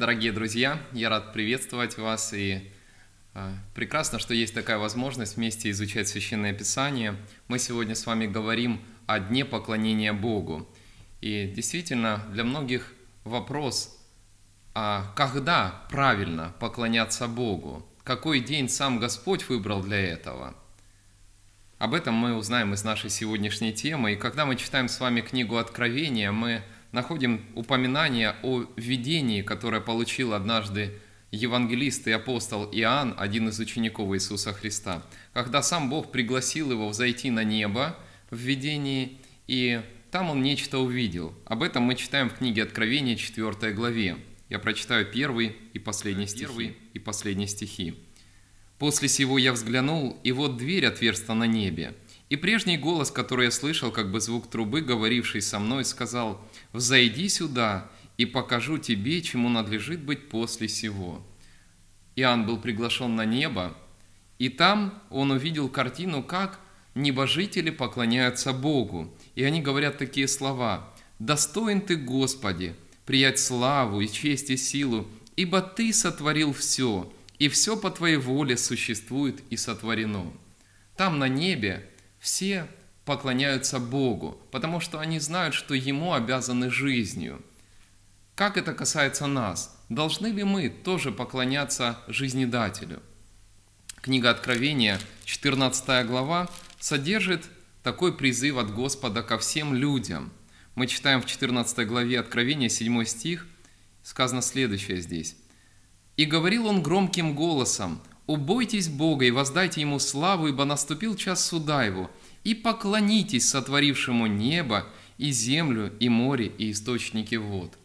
Дорогие друзья, я рад приветствовать вас и э, прекрасно, что есть такая возможность вместе изучать Священное Писание. Мы сегодня с вами говорим о дне поклонения Богу. И действительно, для многих вопрос, а когда правильно поклоняться Богу? Какой день сам Господь выбрал для этого? Об этом мы узнаем из нашей сегодняшней темы. И когда мы читаем с вами книгу Откровения, мы находим упоминание о видении, которое получил однажды евангелист и апостол Иоанн, один из учеников Иисуса Христа, когда сам Бог пригласил его взойти на небо в видении, и там он нечто увидел. Об этом мы читаем в книге Откровения 4 главе. Я прочитаю первый и последний стихи. Первый и последний стихи. «После сего я взглянул, и вот дверь отверста на небе, и прежний голос, который я слышал, как бы звук трубы, говоривший со мной, сказал, «Взойди сюда, и покажу тебе, чему надлежит быть после сего». Иоанн был приглашен на небо, и там он увидел картину, как небожители поклоняются Богу. И они говорят такие слова, «Достоин ты, Господи, приять славу и честь и силу, ибо ты сотворил все, и все по твоей воле существует и сотворено». Там на небе – все поклоняются Богу, потому что они знают, что Ему обязаны жизнью. Как это касается нас? Должны ли мы тоже поклоняться жизнедателю? Книга Откровения, 14 глава, содержит такой призыв от Господа ко всем людям. Мы читаем в 14 главе Откровения, 7 стих, сказано следующее здесь. «И говорил он громким голосом, Убойтесь Бога и воздайте Ему славу, ибо наступил час суда Его, и поклонитесь сотворившему небо и землю, и море, и источники вод.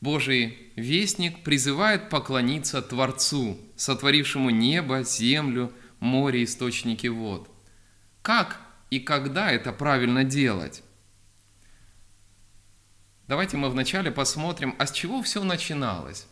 Божий вестник призывает поклониться Творцу, сотворившему небо, землю, море, источники вод. Как и когда это правильно делать? Давайте мы вначале посмотрим, а с чего все начиналось.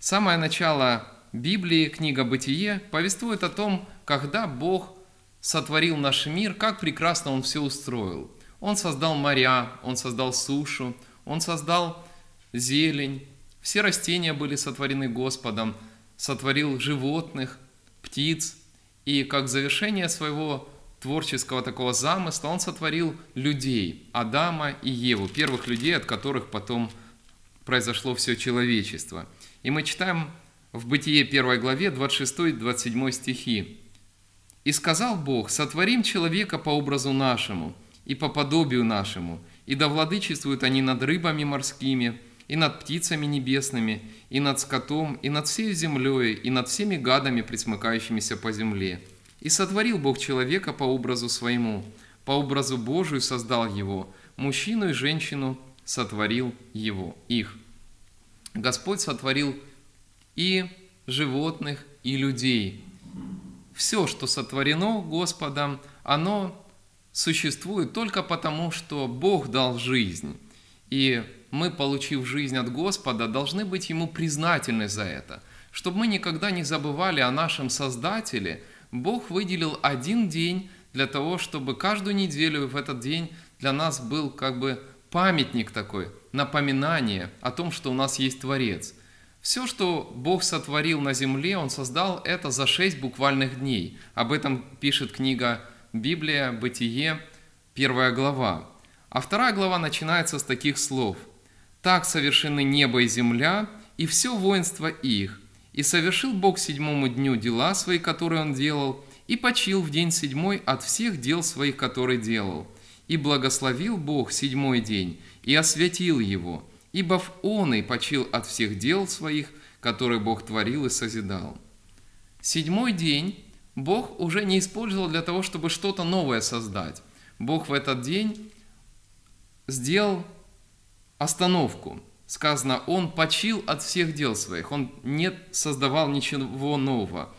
Самое начало Библии, книга «Бытие» повествует о том, когда Бог сотворил наш мир, как прекрасно Он все устроил. Он создал моря, Он создал сушу, Он создал зелень, все растения были сотворены Господом, сотворил животных, птиц, и как завершение своего творческого такого замысла он сотворил людей, Адама и Еву, первых людей, от которых потом произошло все человечество. И мы читаем в Бытие 1 главе 26-27 стихи. «И сказал Бог, сотворим человека по образу нашему и по подобию нашему, и да владычествуют они над рыбами морскими, и над птицами небесными, и над скотом, и над всей землей, и над всеми гадами, присмыкающимися по земле. И сотворил Бог человека по образу своему, по образу Божию создал его, мужчину и женщину сотворил его, их». Господь сотворил и животных, и людей. Все, что сотворено Господом, оно существует только потому, что Бог дал жизнь. И мы, получив жизнь от Господа, должны быть Ему признательны за это. Чтобы мы никогда не забывали о нашем Создателе, Бог выделил один день для того, чтобы каждую неделю в этот день для нас был как бы памятник такой, напоминание о том, что у нас есть Творец – все, что Бог сотворил на земле, Он создал это за шесть буквальных дней. Об этом пишет книга Библия, Бытие, первая глава. А вторая глава начинается с таких слов. «Так совершены небо и земля, и все воинство их. И совершил Бог седьмому дню дела свои, которые Он делал, и почил в день седьмой от всех дел своих, которые делал. И благословил Бог седьмой день, и освятил его» ибо в он и почил от всех дел своих, которые Бог творил и созидал. Седьмой день Бог уже не использовал для того, чтобы что-то новое создать. Бог в этот день сделал остановку. Сказано, он почил от всех дел своих, он не создавал ничего нового.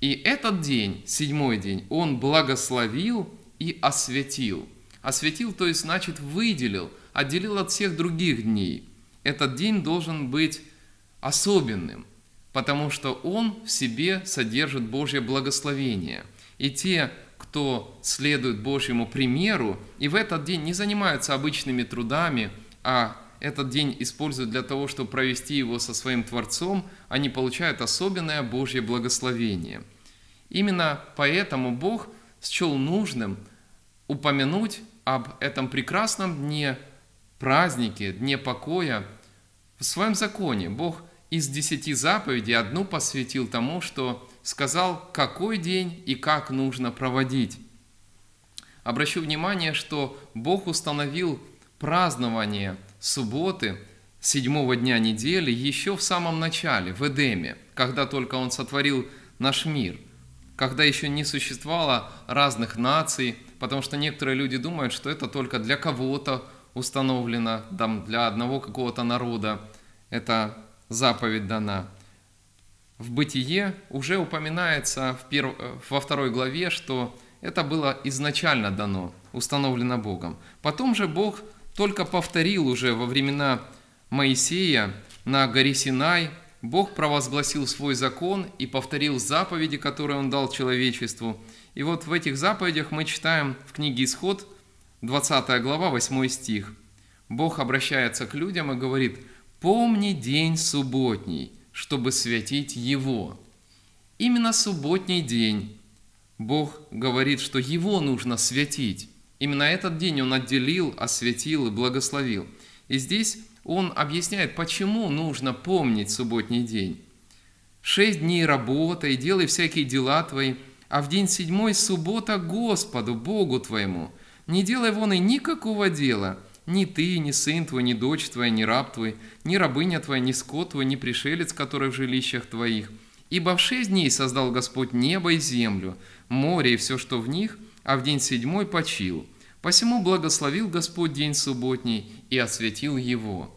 И этот день, седьмой день, он благословил и осветил. Осветил, то есть, значит, выделил, отделил от всех других дней этот день должен быть особенным, потому что он в себе содержит Божье благословение. И те, кто следует Божьему примеру и в этот день не занимаются обычными трудами, а этот день используют для того, чтобы провести его со своим Творцом, они получают особенное Божье благословение. Именно поэтому Бог счел нужным упомянуть об этом прекрасном дне празднике, дне покоя – в своем законе Бог из десяти заповедей одну посвятил тому, что сказал, какой день и как нужно проводить. Обращу внимание, что Бог установил празднование субботы седьмого дня недели еще в самом начале, в Эдеме, когда только Он сотворил наш мир, когда еще не существовало разных наций, потому что некоторые люди думают, что это только для кого-то установлена там для одного какого-то народа, эта заповедь дана. В Бытие уже упоминается в перв... во второй главе, что это было изначально дано, установлено Богом. Потом же Бог только повторил уже во времена Моисея на горе Синай, Бог провозгласил свой закон и повторил заповеди, которые Он дал человечеству. И вот в этих заповедях мы читаем в книге «Исход» 20 глава, 8 стих. Бог обращается к людям и говорит, «Помни день субботний, чтобы святить его». Именно субботний день Бог говорит, что его нужно святить. Именно этот день он отделил, осветил и благословил. И здесь он объясняет, почему нужно помнить субботний день. «Шесть дней работай, делай всякие дела твои, а в день седьмой суббота Господу, Богу твоему. Не делай вон и никакого дела. Ни ты, ни сын твой, ни дочь твоя, ни раб твой, ни рабыня твоя, ни скот твой, ни пришелец, который в жилищах твоих. Ибо в шесть дней создал Господь небо и землю, море и все, что в них, а в день седьмой почил. Посему благословил Господь день субботний и осветил его.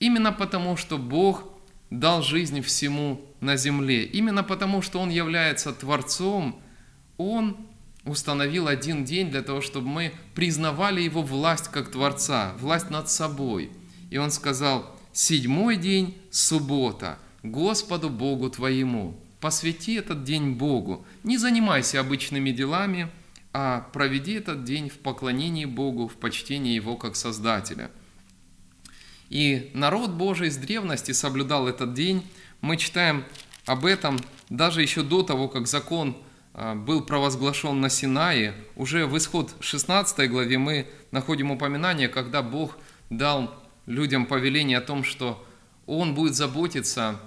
Именно потому, что Бог дал жизнь всему на земле, именно потому, что Он является Творцом, Он установил один день для того, чтобы мы признавали Его власть как Творца, власть над собой. И Он сказал, седьмой день – суббота, Господу Богу твоему. Посвяти этот день Богу, не занимайся обычными делами, а проведи этот день в поклонении Богу, в почтении Его как Создателя. И народ Божий с древности соблюдал этот день. Мы читаем об этом даже еще до того, как закон – а, был провозглашен на Синае, уже в исход 16 главе мы находим упоминание, когда Бог дал людям повеление о том, что Он будет заботиться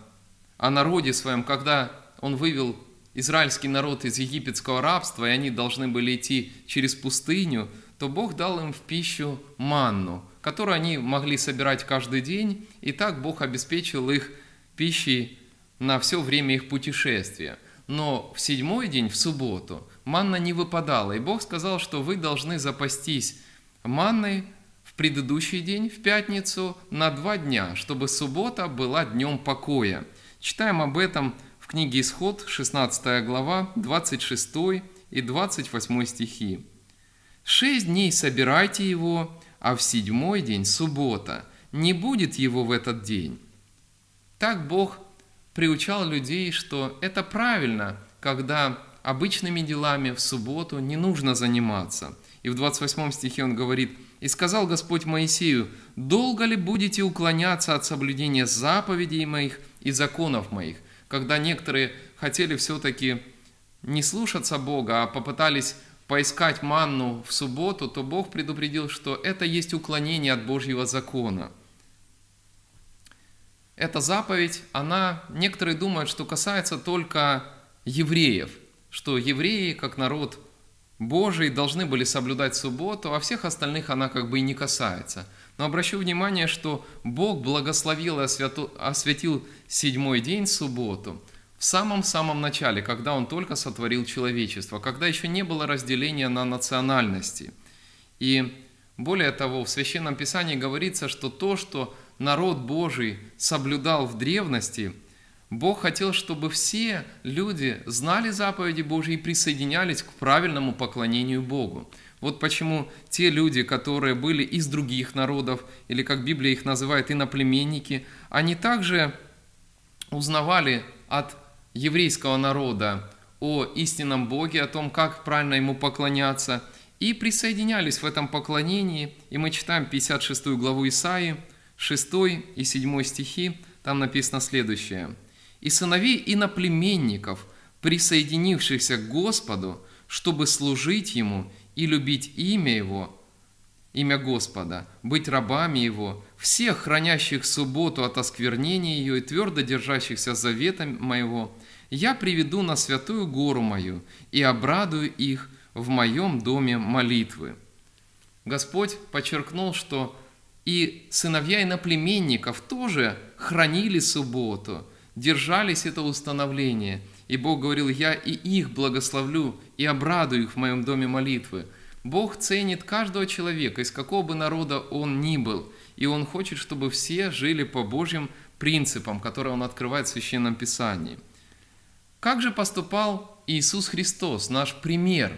о народе своем, когда Он вывел израильский народ из египетского рабства, и они должны были идти через пустыню, то Бог дал им в пищу манну, которую они могли собирать каждый день, и так Бог обеспечил их пищей на все время их путешествия – но в седьмой день, в субботу, манна не выпадала, и Бог сказал, что вы должны запастись манной в предыдущий день, в пятницу, на два дня, чтобы суббота была днем покоя. Читаем об этом в книге «Исход», 16 глава, 26 и 28 стихи. «Шесть дней собирайте его, а в седьмой день – суббота. Не будет его в этот день». Так Бог приучал людей, что это правильно, когда обычными делами в субботу не нужно заниматься. И в 28 стихе он говорит, «И сказал Господь Моисею, долго ли будете уклоняться от соблюдения заповедей моих и законов моих?» Когда некоторые хотели все-таки не слушаться Бога, а попытались поискать манну в субботу, то Бог предупредил, что это есть уклонение от Божьего закона эта заповедь, она, некоторые думают, что касается только евреев, что евреи, как народ Божий, должны были соблюдать субботу, а всех остальных она как бы и не касается. Но обращу внимание, что Бог благословил и освятил седьмой день, субботу, в самом-самом начале, когда Он только сотворил человечество, когда еще не было разделения на национальности. И более того, в Священном Писании говорится, что то, что народ Божий соблюдал в древности, Бог хотел, чтобы все люди знали заповеди Божьи и присоединялись к правильному поклонению Богу. Вот почему те люди, которые были из других народов, или как Библия их называет, иноплеменники, они также узнавали от еврейского народа о истинном Боге, о том, как правильно ему поклоняться, и присоединялись в этом поклонении. И мы читаем 56 главу Исаии – 6 и 7 стихи, там написано следующее. «И сыновей иноплеменников, присоединившихся к Господу, чтобы служить Ему и любить имя Его, имя Господа, быть рабами Его, всех, хранящих субботу от осквернения ее и твердо держащихся Заветом моего, я приведу на святую гору мою и обрадую их в моем доме молитвы». Господь подчеркнул, что и сыновья иноплеменников тоже хранили субботу, держались это установление. И Бог говорил, я и их благословлю, и обрадую их в моем доме молитвы. Бог ценит каждого человека, из какого бы народа он ни был. И Он хочет, чтобы все жили по Божьим принципам, которые Он открывает в Священном Писании. Как же поступал Иисус Христос, наш пример?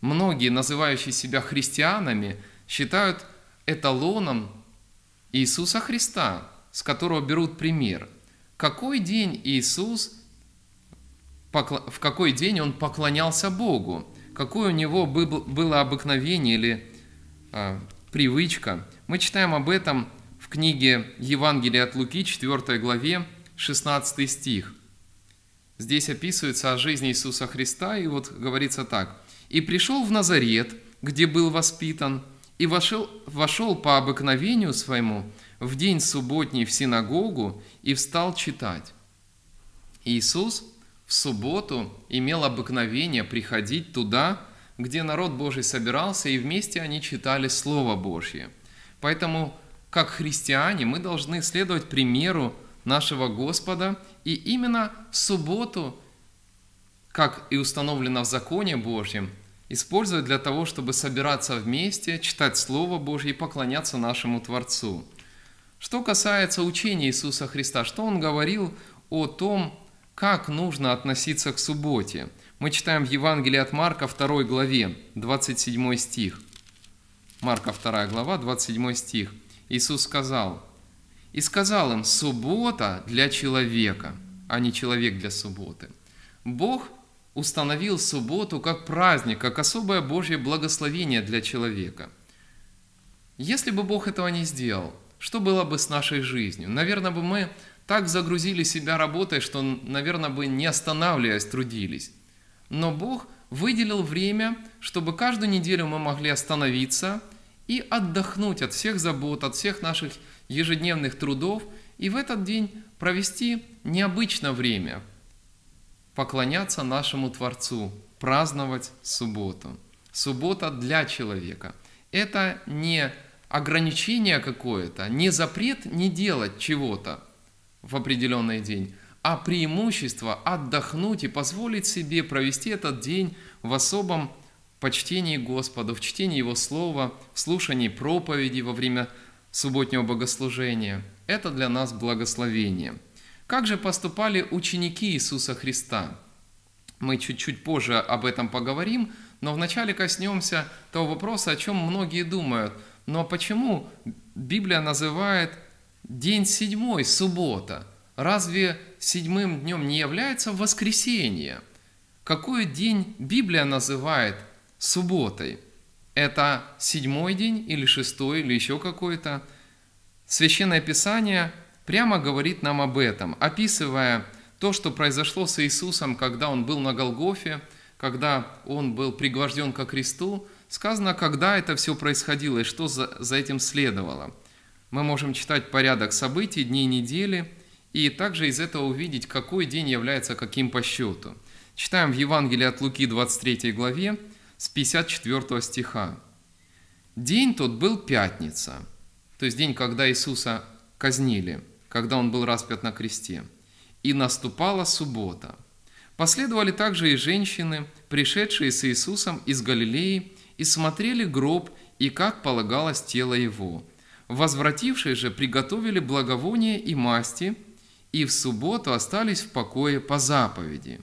Многие, называющие себя христианами, считают эталоном Иисуса Христа, с которого берут пример. Какой день Иисус, в какой день Он поклонялся Богу? Какое у Него было обыкновение или а, привычка? Мы читаем об этом в книге Евангелия от Луки, 4 главе, 16 стих. Здесь описывается о жизни Иисуса Христа, и вот говорится так. «И пришел в Назарет, где был воспитан, и вошел, вошел по обыкновению своему в день субботний в синагогу и встал читать. Иисус в субботу имел обыкновение приходить туда, где народ Божий собирался, и вместе они читали Слово Божье. Поэтому, как христиане, мы должны следовать примеру нашего Господа, и именно в субботу, как и установлено в законе Божьем, использовать для того, чтобы собираться вместе, читать Слово Божье и поклоняться нашему Творцу. Что касается учения Иисуса Христа, что Он говорил о том, как нужно относиться к субботе. Мы читаем в Евангелии от Марка 2 главе, 27 стих. Марка 2 глава, 27 стих. Иисус сказал, «И сказал им, суббота для человека, а не человек для субботы. Бог установил субботу как праздник, как особое Божье благословение для человека. Если бы Бог этого не сделал, что было бы с нашей жизнью? Наверное, бы мы так загрузили себя работой, что, наверное, бы не останавливаясь трудились. Но Бог выделил время, чтобы каждую неделю мы могли остановиться и отдохнуть от всех забот, от всех наших ежедневных трудов, и в этот день провести необычное время, поклоняться нашему Творцу, праздновать субботу. Суббота для человека. Это не ограничение какое-то, не запрет не делать чего-то в определенный день, а преимущество отдохнуть и позволить себе провести этот день в особом почтении Господу, в чтении Его Слова, в слушании проповеди во время субботнего богослужения. Это для нас благословение – как же поступали ученики Иисуса Христа? Мы чуть-чуть позже об этом поговорим, но вначале коснемся того вопроса, о чем многие думают. Но почему Библия называет день седьмой, суббота? Разве седьмым днем не является воскресенье? Какой день Библия называет субботой? Это седьмой день или шестой, или еще какой-то? Священное Писание – прямо говорит нам об этом, описывая то, что произошло с Иисусом, когда он был на Голгофе, когда он был пригвожден ко кресту, сказано, когда это все происходило и что за, за этим следовало. Мы можем читать порядок событий, дней недели, и также из этого увидеть, какой день является каким по счету. Читаем в Евангелии от Луки 23 главе с 54 стиха. День тот был пятница, то есть день, когда Иисуса казнили – когда он был распят на кресте. И наступала суббота. Последовали также и женщины, пришедшие с Иисусом из Галилеи, и смотрели гроб и как полагалось тело его. Возвратившие же приготовили благовоние и масти, и в субботу остались в покое по заповеди.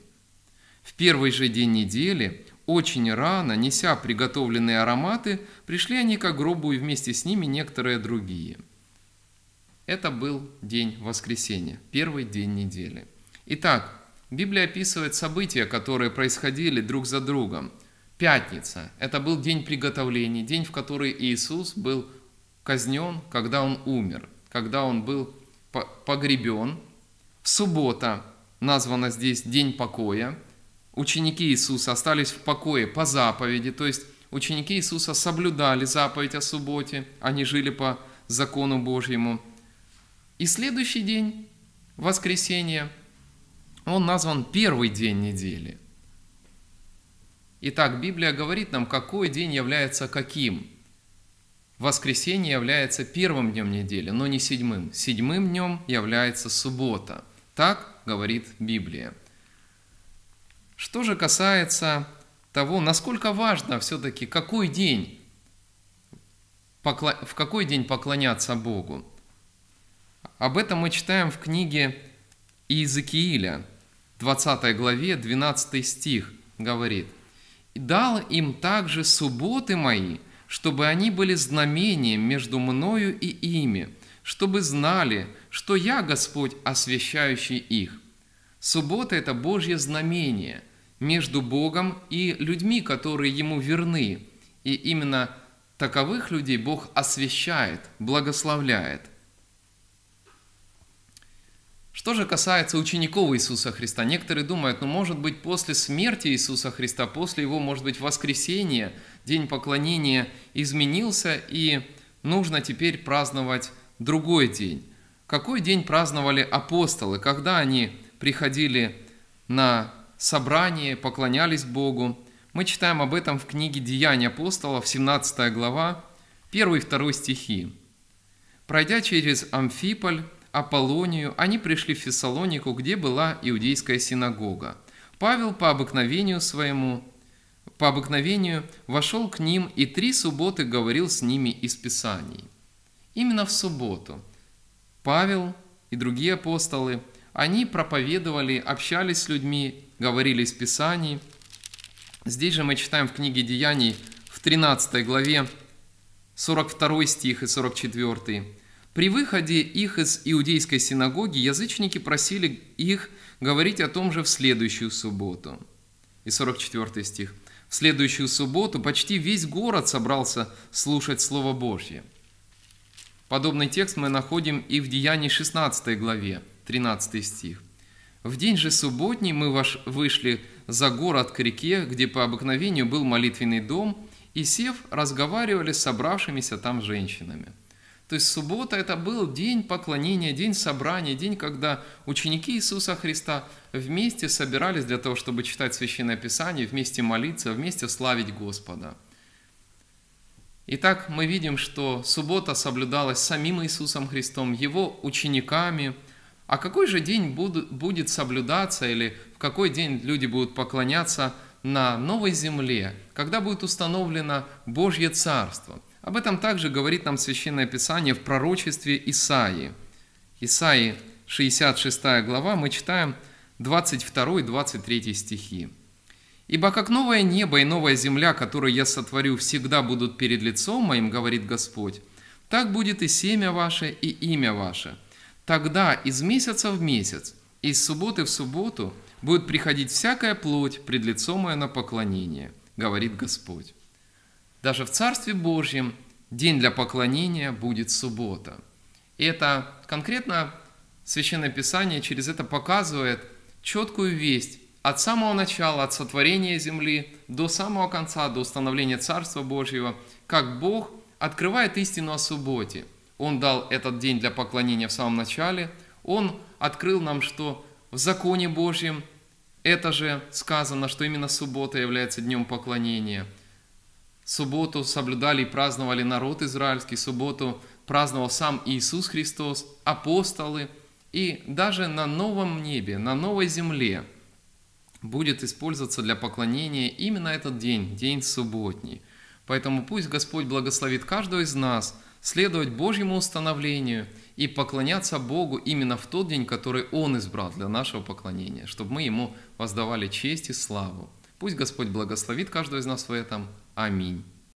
В первый же день недели, очень рано, неся приготовленные ароматы, пришли они к гробу и вместе с ними некоторые другие – это был день воскресения, первый день недели. Итак, Библия описывает события, которые происходили друг за другом. Пятница – это был день приготовления, день, в который Иисус был казнен, когда Он умер, когда Он был погребен. Суббота названа здесь день покоя. Ученики Иисуса остались в покое по заповеди, то есть ученики Иисуса соблюдали заповедь о субботе, они жили по закону Божьему – и следующий день, воскресенье, он назван первый день недели. Итак, Библия говорит нам, какой день является каким. Воскресенье является первым днем недели, но не седьмым. Седьмым днем является суббота. Так говорит Библия. Что же касается того, насколько важно все-таки, какой день, в какой день поклоняться Богу. Об этом мы читаем в книге Иезекииля, 20 главе, 12 стих говорит. дал им также субботы мои, чтобы они были знамением между мною и ими, чтобы знали, что я Господь, освящающий их». Суббота – это Божье знамение между Богом и людьми, которые Ему верны. И именно таковых людей Бог освящает, благословляет. Что же касается учеников Иисуса Христа, некоторые думают, ну может быть после смерти Иисуса Христа, после его, может быть, воскресения, день поклонения изменился, и нужно теперь праздновать другой день. Какой день праздновали апостолы, когда они приходили на собрание, поклонялись Богу? Мы читаем об этом в книге «Деяния апостолов», 17 глава, 1 и 2 стихи. «Пройдя через Амфиполь, Аполлонию, они пришли в Фессалонику, где была иудейская синагога. Павел по обыкновению своему по обыкновению вошел к ним и три субботы говорил с ними из Писаний. Именно в субботу Павел и другие апостолы, они проповедовали, общались с людьми, говорили из Писаний. Здесь же мы читаем в книге Деяний в 13 главе 42 стих и 44. При выходе их из иудейской синагоги язычники просили их говорить о том же в следующую субботу. И 44 стих. В следующую субботу почти весь город собрался слушать Слово Божье. Подобный текст мы находим и в Деянии 16 главе, 13 стих. «В день же субботний мы вышли за город к реке, где по обыкновению был молитвенный дом, и, сев, разговаривали с собравшимися там женщинами». То есть суббота это был день поклонения, день собрания, день, когда ученики Иисуса Христа вместе собирались для того, чтобы читать Священное Писание, вместе молиться, вместе славить Господа. Итак, мы видим, что суббота соблюдалась самим Иисусом Христом, его учениками. А какой же день будет соблюдаться или в какой день люди будут поклоняться на новой земле, когда будет установлено Божье Царство – об этом также говорит нам Священное Писание в пророчестве Исаии. Исаии 66 глава, мы читаем 22-23 стихи. «Ибо как новое небо и новая земля, которую я сотворю, всегда будут перед лицом моим, говорит Господь, так будет и семя ваше, и имя ваше. Тогда из месяца в месяц, из субботы в субботу будет приходить всякая плоть пред лицом мое на поклонение, говорит Господь. Даже в Царстве Божьем день для поклонения будет суббота. И это конкретно Священное Писание через это показывает четкую весть от самого начала, от сотворения земли до самого конца, до установления Царства Божьего, как Бог открывает истину о субботе. Он дал этот день для поклонения в самом начале, Он открыл нам, что в законе Божьем это же сказано, что именно суббота является днем поклонения – Субботу соблюдали и праздновали народ израильский, субботу праздновал сам Иисус Христос, апостолы. И даже на новом небе, на новой земле будет использоваться для поклонения именно этот день, день субботний. Поэтому пусть Господь благословит каждого из нас следовать Божьему установлению и поклоняться Богу именно в тот день, который Он избрал для нашего поклонения, чтобы мы Ему воздавали честь и славу. Пусть Господь благословит каждого из нас в этом. I mean